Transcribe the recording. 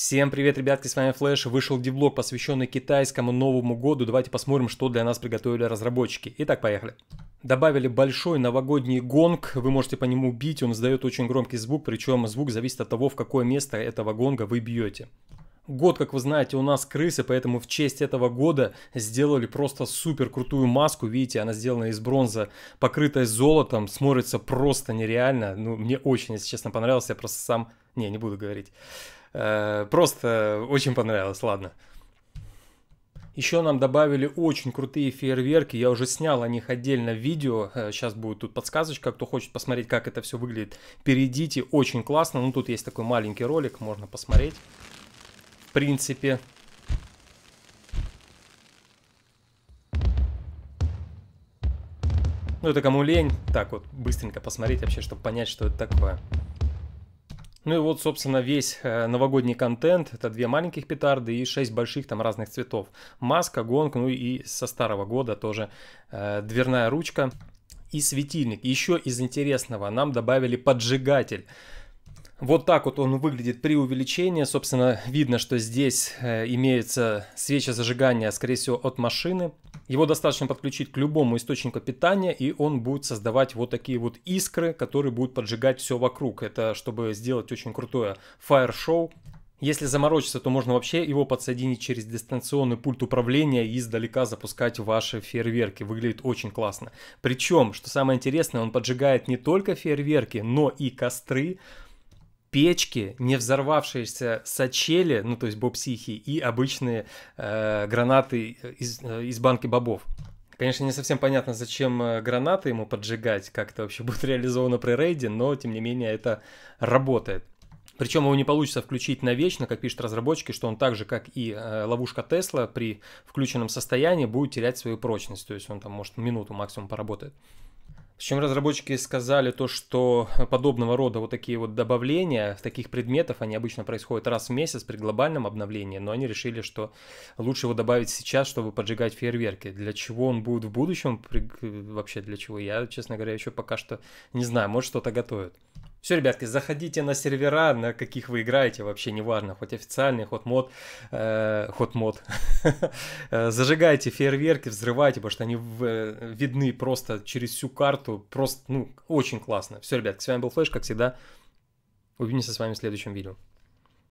Всем привет, ребятки, с вами Флэш. Вышел девлог, посвященный китайскому Новому году. Давайте посмотрим, что для нас приготовили разработчики. Итак, поехали. Добавили большой новогодний гонг, вы можете по нему бить, он издает очень громкий звук, причем звук зависит от того, в какое место этого гонга вы бьете. Год, как вы знаете, у нас крысы, поэтому в честь этого года сделали просто супер крутую маску. Видите, она сделана из бронзы, покрытая золотом, смотрится просто нереально. Ну, мне очень, если честно, понравилось, я просто сам... Не, не буду говорить. Э, просто очень понравилось, ладно. Еще нам добавили очень крутые фейерверки, я уже снял о них отдельно видео, э, сейчас будет тут подсказочка, кто хочет посмотреть, как это все выглядит, перейдите, очень классно, ну тут есть такой маленький ролик, можно посмотреть, в принципе. Ну это кому лень, так вот, быстренько посмотреть вообще, чтобы понять, что это такое. Ну и вот, собственно, весь э, новогодний контент. Это две маленьких петарды и шесть больших там разных цветов. Маска, гонг, ну и со старого года тоже э, дверная ручка и светильник. Еще из интересного нам добавили поджигатель. Вот так вот он выглядит при увеличении. Собственно, видно, что здесь э, имеется свеча зажигания, скорее всего, от машины. Его достаточно подключить к любому источнику питания, и он будет создавать вот такие вот искры, которые будут поджигать все вокруг. Это чтобы сделать очень крутое фаер-шоу, если заморочиться, то можно вообще его подсоединить через дистанционный пульт управления и издалека запускать ваши фейерверки. Выглядит очень классно. Причем, что самое интересное, он поджигает не только фейерверки, но и костры, печки, не взорвавшиеся сачели, ну то есть боб бобсихи, и обычные э, гранаты из, э, из банки бобов. Конечно, не совсем понятно, зачем э, гранаты ему поджигать, как это вообще будет реализовано при рейде, но тем не менее это работает. Причем его не получится включить навечно, как пишут разработчики, что он так же, как и э, ловушка Тесла, при включенном состоянии будет терять свою прочность. То есть он там, может, минуту максимум поработает. Причем разработчики сказали то, что подобного рода вот такие вот добавления таких предметов, они обычно происходят раз в месяц при глобальном обновлении, но они решили, что лучше его добавить сейчас, чтобы поджигать фейерверки. Для чего он будет в будущем, э, вообще для чего, я, честно говоря, еще пока что не знаю, может что-то готовят. Все, ребятки, заходите на сервера, на каких вы играете, вообще неважно, хоть официальный, хоть мод, э, хоть мод. Э, зажигайте фейерверки, взрывайте, потому что они в, э, видны просто через всю карту, просто, ну, очень классно. Все, ребятки, с вами был Флэш, как всегда, увидимся с вами в следующем видео.